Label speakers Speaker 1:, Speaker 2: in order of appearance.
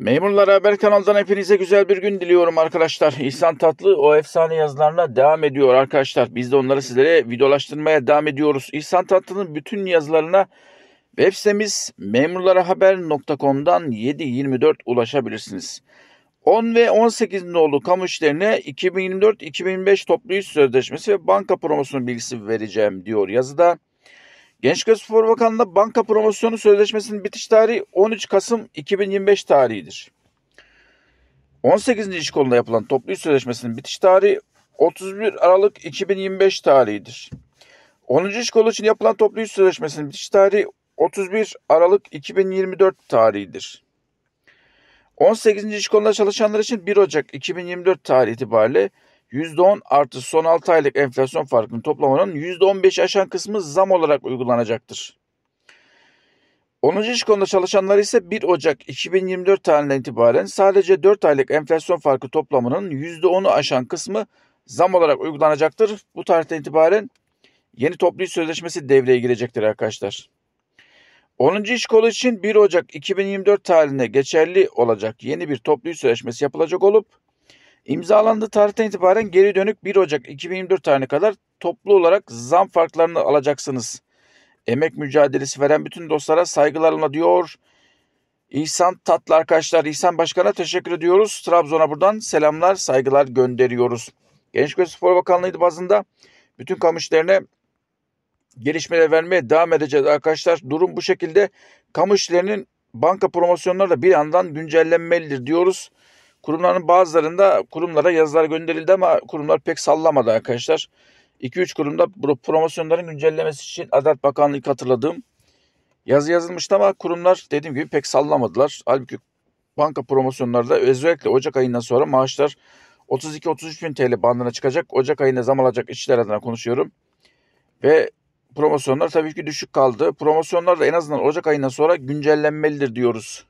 Speaker 1: Memurlar Haber kanalından hepinize güzel bir gün diliyorum arkadaşlar. İhsan Tatlı o efsane yazılarına devam ediyor arkadaşlar. Biz de onları sizlere videolaştırmaya devam ediyoruz. İhsan Tatlı'nın bütün yazılarına web sitemiz memurlarahaber.com'dan 7.24 ulaşabilirsiniz. 10 ve 18 nolu kamu işlerine 2024-2025 toplu iş sözleşmesi ve banka promosyonu bilgisi vereceğim diyor yazıda. Gençlik Spor Bakanlığı'nda banka promosyonu sözleşmesinin bitiş tarihi 13 Kasım 2025 tarihidir. 18. iş kolunda yapılan toplu iş sözleşmesinin bitiş tarihi 31 Aralık 2025 tarihidir. 10. iş kolu için yapılan toplu iş sözleşmesinin bitiş tarihi 31 Aralık 2024 tarihidir. 18. iş kolunda çalışanlar için 1 Ocak 2024 tarihi itibariyle %10 artı son 6 aylık enflasyon farkının toplamının %15 aşan kısmı zam olarak uygulanacaktır. 10. iş konuda çalışanlar ise 1 Ocak 2024 tarihinden itibaren sadece 4 aylık enflasyon farkı toplamının %10'u aşan kısmı zam olarak uygulanacaktır. Bu tarihten itibaren yeni toplu iş sözleşmesi devreye girecektir arkadaşlar. 10. iş kolu için 1 Ocak 2024 tarihinde geçerli olacak yeni bir toplu iş sözleşmesi yapılacak olup İmzalandığı tarihten itibaren geri dönük 1 Ocak 2024 tarihine kadar toplu olarak zam farklarını alacaksınız. Emek mücadelesi veren bütün dostlara saygılarımla diyor. İhsan Tatlı arkadaşlar, İhsan Başkan'a teşekkür ediyoruz. Trabzon'a buradan selamlar, saygılar gönderiyoruz. Genç ve Spor Bakanlığı'ydı bazında bütün kamu işlerine gelişmeler vermeye devam edeceğiz arkadaşlar. Durum bu şekilde. Kamu işlerinin banka promosyonları da bir yandan güncellenmelidir diyoruz. Kurumların bazılarında kurumlara yazılar gönderildi ama kurumlar pek sallamadı arkadaşlar. 2-3 kurumda promosyonların güncellemesi için Adalet Bakanlığı hatırladığım yazı yazılmıştı ama kurumlar dediğim gibi pek sallamadılar. Halbuki banka promosyonlarda özellikle Ocak ayından sonra maaşlar 32-33 bin TL bandına çıkacak. Ocak ayında zam alacak işçiler adına konuşuyorum. Ve promosyonlar tabii ki düşük kaldı. Promosyonlar da en azından Ocak ayından sonra güncellenmelidir diyoruz.